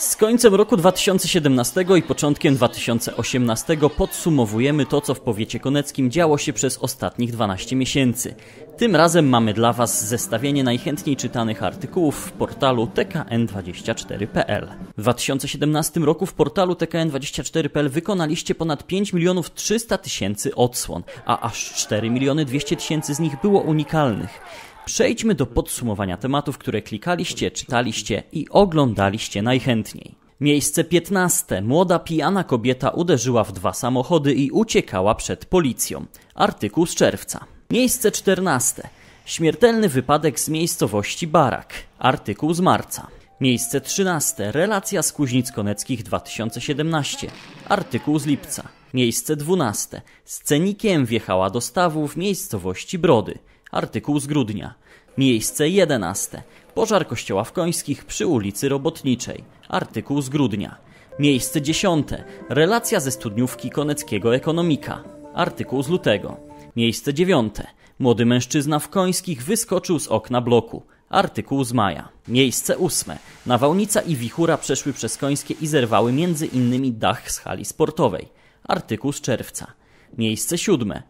Z końcem roku 2017 i początkiem 2018 podsumowujemy to, co w powiecie koneckim działo się przez ostatnich 12 miesięcy. Tym razem mamy dla Was zestawienie najchętniej czytanych artykułów w portalu tkn24.pl. W 2017 roku w portalu tkn24.pl wykonaliście ponad 5 milionów 300 tysięcy odsłon, a aż 4 miliony 200 tysięcy z nich było unikalnych. Przejdźmy do podsumowania tematów, które klikaliście, czytaliście i oglądaliście najchętniej. Miejsce 15. Młoda pijana kobieta uderzyła w dwa samochody i uciekała przed policją. Artykuł z czerwca. Miejsce 14. Śmiertelny wypadek z miejscowości Barak. Artykuł z marca. Miejsce 13. Relacja z Koneckich 2017. Artykuł z lipca. Miejsce dwunaste. Scenikiem wjechała do stawu w miejscowości Brody. Artykuł z grudnia. Miejsce jedenaste. Pożar kościoła w Końskich przy ulicy Robotniczej. Artykuł z grudnia. Miejsce dziesiąte. Relacja ze studniówki Koneckiego Ekonomika. Artykuł z lutego. Miejsce dziewiąte. Młody mężczyzna w Końskich wyskoczył z okna bloku. Artykuł z maja. Miejsce ósme. Nawałnica i wichura przeszły przez Końskie i zerwały między innymi dach z hali sportowej artykuł z czerwca. Miejsce siódme.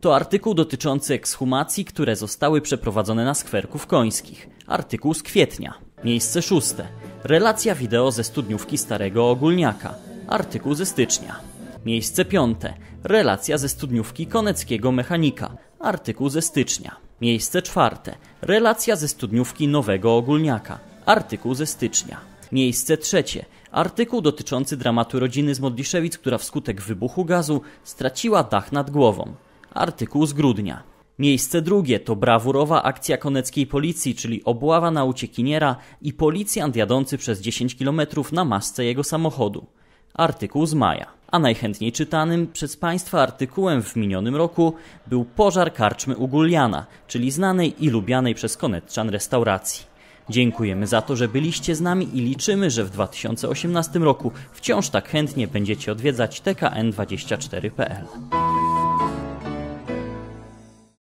To artykuł dotyczący ekshumacji, które zostały przeprowadzone na skwerków końskich. Artykuł z kwietnia. Miejsce szóste. Relacja wideo ze studniówki Starego Ogólniaka. Artykuł ze stycznia. Miejsce piąte. Relacja ze studniówki Koneckiego Mechanika. Artykuł ze stycznia. Miejsce czwarte. Relacja ze studniówki Nowego Ogólniaka. Artykuł ze stycznia. Miejsce trzecie. Artykuł dotyczący dramatu rodziny z Modliszewic, która wskutek wybuchu gazu straciła dach nad głową. Artykuł z grudnia. Miejsce drugie to brawurowa akcja koneckiej policji, czyli obława na uciekiniera i policjant jadący przez 10 km na masce jego samochodu. Artykuł z maja. A najchętniej czytanym przez Państwa artykułem w minionym roku był pożar karczmy Uguliana, czyli znanej i lubianej przez koneczan restauracji. Dziękujemy za to, że byliście z nami i liczymy, że w 2018 roku wciąż tak chętnie będziecie odwiedzać tkn24.pl.